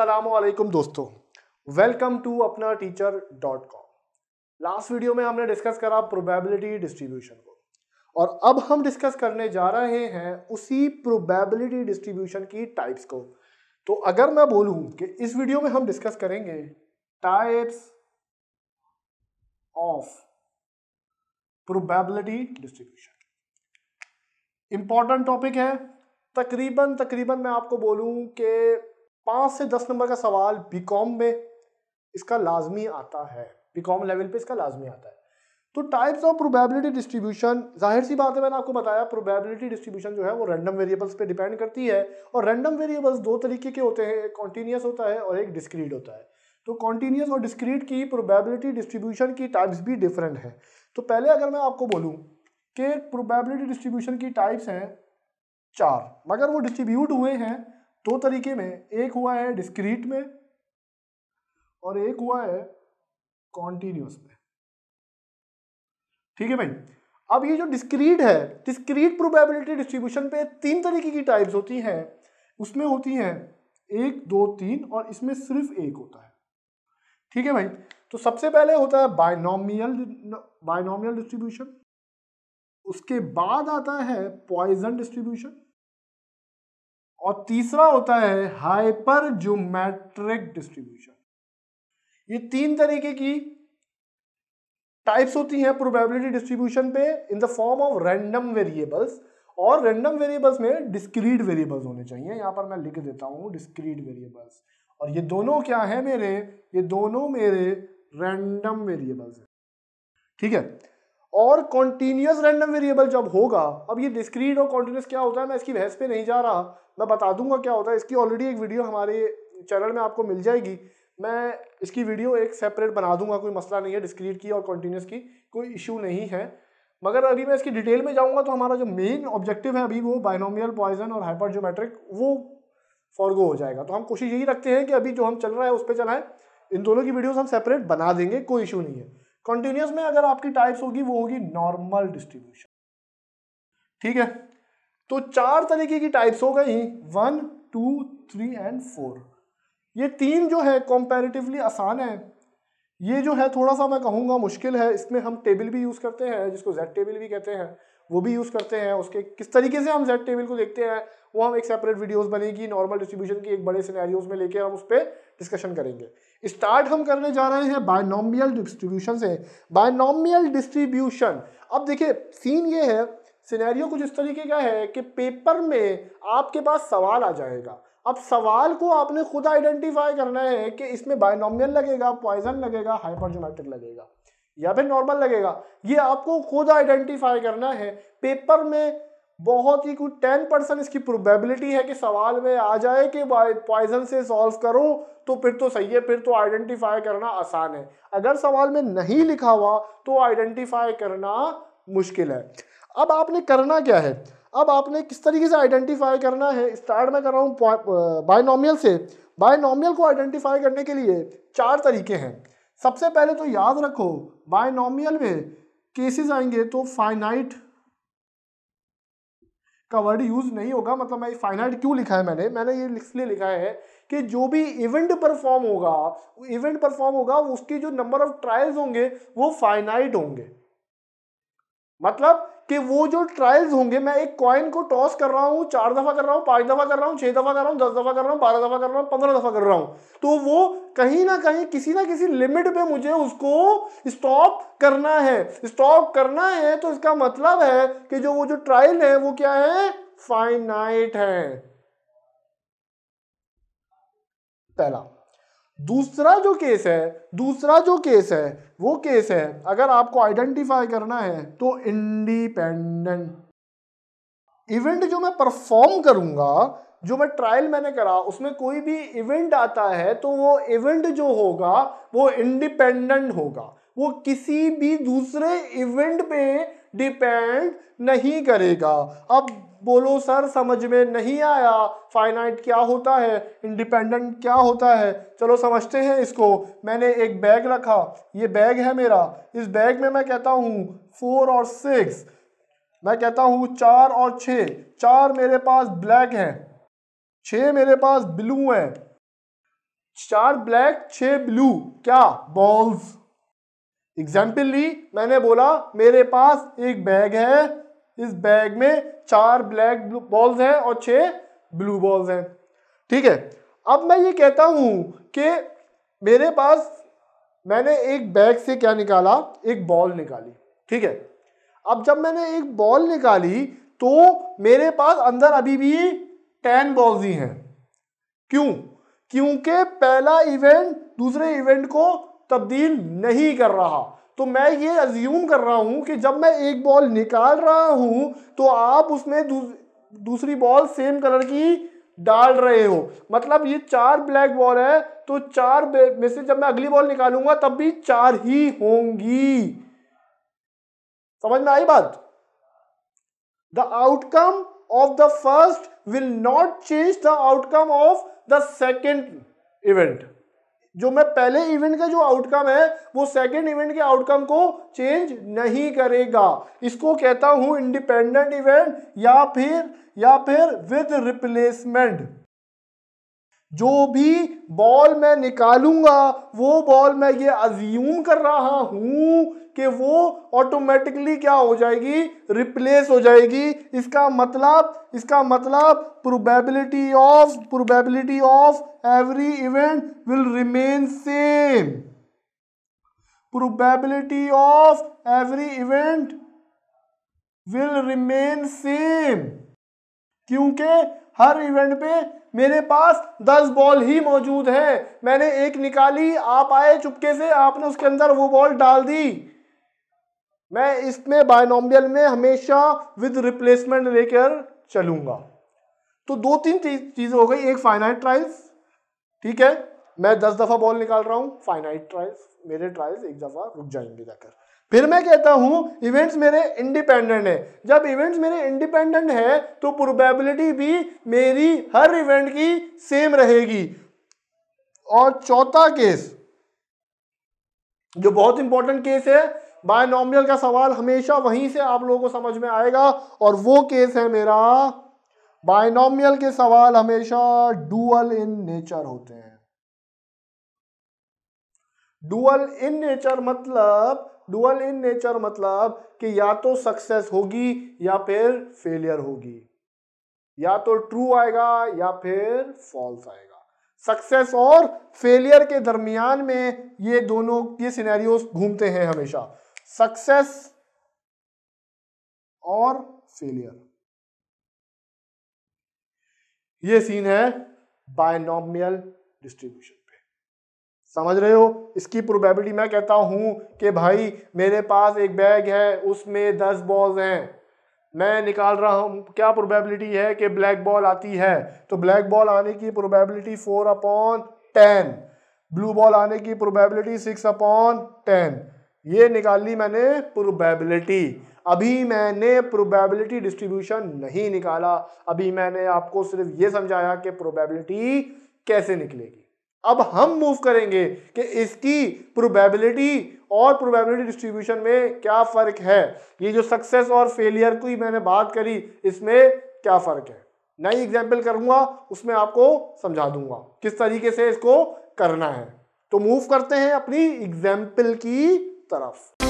असलम दोस्तों welcome to अपना teacher dot com last video में हमने डिस्कस करा प्रोबेबिलिटी डिस्ट्रीब्यूशन को और अब हम डिस्कस करने जा रहे हैं उसी प्रोबेबिलिटी डिस्ट्रीब्यूशन की टाइप्स को तो अगर मैं बोलूं कि इस वीडियो में हम डिस्कस करेंगे types of probability distribution important topic है तकरीबन तकरीबन मैं आपको बोलूं कि पाँच से दस नंबर का सवाल बीकॉम में इसका लाजमी आता है बीकॉम लेवल पे इसका लाजमी आता है तो टाइप्स ऑफ प्रोबेबिलिटी डिस्ट्रीब्यूशन जाहिर सी बात है मैंने आपको बताया प्रोबेबिलिटी डिस्ट्रीब्यूशन जो है वो रैंडम वेरिएबल्स पे डिपेंड करती है और रैंडम वेरिएबल्स दो तरीके के होते हैं एक कॉन्टीन्यूस होता है और एक डिस्क्रीट होता है तो कॉन्टीन्यूस और डिस्क्रीट की प्रोबेबिलिटी डिस्ट्रीब्यूशन की टाइप्स भी डिफरेंट हैं तो पहले अगर मैं आपको बोलूँ कि प्रोबेबिलिटी डिस्ट्रीब्यूशन की टाइप्स हैं चार मगर वो डिस्ट्रीब्यूट हुए हैं दो तरीके में एक हुआ है डिस्क्रीट में और एक हुआ है कॉन्टीन्यूस में ठीक है भाई अब ये जो डिस्क्रीट है डिस्क्रीट प्रोबेबिलिटी डिस्ट्रीब्यूशन पे तीन तरीके की टाइप्स होती हैं उसमें होती हैं एक दो तीन और इसमें सिर्फ एक होता है ठीक है भाई तो सबसे पहले होता है बायनोमियल बायनोमियल डिस्ट्रीब्यूशन उसके बाद आता है पॉइजन डिस्ट्रीब्यूशन और तीसरा होता है हाइपर ज्योमेट्रिक डिस्ट्रीब्यूशन ये तीन तरीके की टाइप्स होती हैं प्रोबेबिलिटी डिस्ट्रीब्यूशन पे in the form of random variables और रैंडम वेरिएबल्स में डिस्क्रीट वेरिएबल्स होने चाहिए यहां पर मैं लिख देता हूं डिस्क्रीट वेरिएबल्स और ये दोनों क्या है मेरे ये दोनों मेरे रैंडम वेरिएबल्स हैं ठीक है और कॉन्टीन्यूस रैंडम वेरिएबल जब होगा अब ये डिस्क्रीट और कॉन्टीन्यूस क्या होता है मैं इसकी बहस पे नहीं जा रहा मैं बता दूंगा क्या होता है इसकी ऑलरेडी एक वीडियो हमारे चैनल में आपको मिल जाएगी मैं इसकी वीडियो एक सेपरेट बना दूंगा कोई मसला नहीं है डिस्क्रीट की और कॉन्टीन्यूस की कोई इशू नहीं है मगर अभी मैं इसकी डिटेल में जाऊँगा तो हमारा जो मेन ऑब्जेक्टिव है अभी वो बाइनोमियल पॉइजन और हाइपरजोमेट्रिक वो फॉरगो हो जाएगा तो हम कोशिश यही रखते हैं कि अभी जो हम चल रहा है उस पर चलाएँ इन दोनों की वीडियोज हम सेपरेट बना देंगे कोई इशू नहीं है कॉन्टिन्यूस में अगर आपकी टाइप्स होगी वो होगी नॉर्मल डिस्ट्रीब्यूशन ठीक है तो चार तरीके की टाइप्स हो गई one two three and four ये तीन जो है कॉम्पेरेटिवली आसान है ये जो है थोड़ा सा मैं कहूँगा मुश्किल है इसमें हम टेबल भी यूज़ करते हैं जिसको जेड टेबल भी कहते हैं वो भी यूज़ करते हैं उसके किस तरीके से हम जेड टेबल को देखते हैं वो हम एक सेपरेट वीडियोस बनेगी नॉर्मल डिस्ट्रीब्यूशन की एक बड़े सिनेरियोज में लेके हम उस पर डिस्कशन करेंगे स्टार्ट हम करने जा रहे हैं बायनोमियल डिस्ट्रीब्यूशन से बायनोमियल डिस्ट्रीब्यूशन अब देखिए सीन ये है सिनेरियो कुछ इस तरीके का है कि पेपर में आपके पास सवाल आ जाएगा अब सवाल को आपने खुद आइडेंटिफाई करना है कि इसमें बायनोमियल लगेगा पॉइजन लगेगा हाइपरजोमेट्रिक लगेगा या फिर नॉर्मल लगेगा ये आपको खुद आइडेंटिफाई करना है पेपर में बहुत ही कुछ टेन परसेंट इसकी प्रोबेबिलिटी है कि सवाल में आ जाए कि पॉइजन से सॉल्व करो तो फिर तो सही है फिर तो आइडेंटिफाई करना आसान है अगर सवाल में नहीं लिखा हुआ तो आइडेंटिफाई करना मुश्किल है अब आपने करना क्या है अब आपने किस तरीके से आइडेंटिफाई करना है स्टार्ट में कर रहा हूँ बायनॉमियल से बायनॉमियल को आइडेंटिफाई करने के लिए चार तरीके हैं सबसे पहले तो याद रखो बायनॉमियल में केसेस आएंगे तो फाइनाइट का वर्ड यूज़ नहीं होगा मतलब मैं फाइनाइट क्यों लिखा है मैंने मैंने ये इसलिए लिखा है कि जो भी इवेंट परफॉर्म होगा इवेंट परफॉर्म होगा उसके जो नंबर ऑफ ट्रायल्स होंगे वो फाइनाइट होंगे मतलब कि वो जो ट्रायल्स होंगे मैं एक कॉइन को टॉस कर रहा हूँ चार दफ़ा कर रहा हूँ पांच दफ़ा कर रहा हूँ छह दफ़ा कर रहा हूँ दस दफ़ा कर रहा हूँ बारह दफ़ा कर रहा हूँ पंद्रह दफ़ा कर रहा हूँ तो वो कहीं ना कहीं किसी ना किसी लिमिट पे मुझे उसको स्टॉप करना है स्टॉप करना है तो इसका मतलब है कि जो वो जो ट्रायल है वो क्या है फाइनाइट है पहला दूसरा जो केस है दूसरा जो केस है वो केस है अगर आपको आइडेंटिफाई करना है तो इंडिपेंडेंट इवेंट जो मैं परफॉर्म करूंगा जो मैं ट्रायल मैंने करा उसमें कोई भी इवेंट आता है तो वो इवेंट जो होगा वो इंडिपेंडेंट होगा वो किसी भी दूसरे इवेंट पे डिपेंड नहीं करेगा अब बोलो सर समझ में नहीं आया फाइनाइट क्या होता है इंडिपेंडेंट क्या होता है चलो समझते हैं इसको मैंने एक बैग रखा ये बैग है मेरा इस बैग में मैं कहता हूँ फोर और सिक्स मैं कहता हूँ चार और छः चार मेरे पास ब्लैक हैं छः मेरे पास ब्लू हैं चार ब्लैक छः ब्लू क्या बॉल्स एग्जाम्पल ली मैंने बोला मेरे पास एक बैग है इस बैग में चार ब्लैक बॉल्स हैं और छह ब्लू बॉल्स हैं ठीक है अब मैं ये कहता हूँ कि मेरे पास मैंने एक बैग से क्या निकाला एक बॉल निकाली ठीक है अब जब मैंने एक बॉल निकाली तो मेरे पास अंदर अभी भी टेन बॉल्स ही हैं क्यों क्योंकि पहला इवेंट दूसरे इवेंट को तब्दील नहीं कर रहा तो मैं ये अज्यूम कर रहा हूँ कि जब मैं एक बॉल निकाल रहा हूँ तो आप उसमें दूस, दूसरी बॉल सेम कलर की डाल रहे हो मतलब ये चार ब्लैक बॉल है तो चार में से जब मैं अगली बॉल निकालूंगा तब भी चार ही होंगी समझ में आई बात the outcome of the first will not change the outcome of the second event जो मैं पहले इवेंट का जो आउटकम है वो सेकेंड इवेंट के आउटकम को चेंज नहीं करेगा इसको कहता हूं इंडिपेंडेंट इवेंट या फिर या फिर विद रिप्लेसमेंट जो भी बॉल मैं निकालूंगा वो बॉल मैं ये अज्यूम कर रहा हूं कि वो ऑटोमेटिकली क्या हो जाएगी रिप्लेस हो जाएगी इसका मतलब इसका मतलब probability of probability of every event will remain same probability of every event will remain same क्योंकि हर इवेंट पे मेरे पास दस बॉल ही मौजूद है मैंने एक निकाली आप आए चुपके से आपने उसके अंदर वो बॉल डाल दी मैं इसमें बायनोमियल में हमेशा विद रिप्लेसमेंट लेकर चलूंगा तो दो तीन चीजें हो गई एक फाइनाइट ट्रायल्स ठीक है मैं दस दफा बॉल निकाल रहा हूं फाइनाइट ट्रायल्स मेरे ट्रायल्स एक दफा रुक जाएंगे जाकर फिर मैं कहता हूं इवेंट्स मेरे इंडिपेंडेंट है जब इवेंट्स मेरे इंडिपेंडेंट है तो प्रोबेबिलिटी भी मेरी हर इवेंट की सेम रहेगी और चौथा केस जो बहुत इंपॉर्टेंट केस है बायनॉमियल का सवाल हमेशा वहीं से आप लोगों को समझ में आएगा और वो केस है मेरा बायनॉमियल के सवाल हमेशा डुअल इन नेचर होते हैं डुअल इन नेचर मतलब डुअल इन नेचर मतलब कि या तो सक्सेस होगी या फिर फेलियर होगी या तो ट्रू आएगा या फिर फॉल्स आएगा सक्सेस और फेलियर के दरमियान में ये दोनों ये सिनेरियोस घूमते हैं हमेशा सक्सेस और फेलियर ये सीन है बायनॉमियल डिस्ट्रीब्यूशन पे समझ रहे हो इसकी प्रोबेबिलिटी मैं कहता हूं कि भाई मेरे पास एक बैग है उसमें दस बॉल्स हैं मैं निकाल रहा हूं क्या प्रोबेबिलिटी है कि ब्लैक बॉल आती है तो ब्लैक बॉल आने की probability four upon ten blue ball आने की प्रोबेबिलिटी सिक्स अपॉन टेन ये निकाल ली मैंने प्रोबेबिलिटी अभी मैंने प्रोबेबिलिटी डिस्ट्रीब्यूशन नहीं निकाला अभी मैंने आपको सिर्फ ये समझाया कि प्रोबेबिलिटी कैसे निकलेगी अब हम मूव करेंगे कि इसकी प्रोबेबिलिटी और प्रोबेबिलिटी डिस्ट्रीब्यूशन में क्या फ़र्क है ये जो सक्सेस और फेलियर की मैंने बात करी इसमें क्या फ़र्क है नई एग्जाम्पल करूंगा उसमें आपको समझा दूंगा किस तरीके से इसको करना है तो मूव करते हैं अपनी एग्जाम्पल की الطرف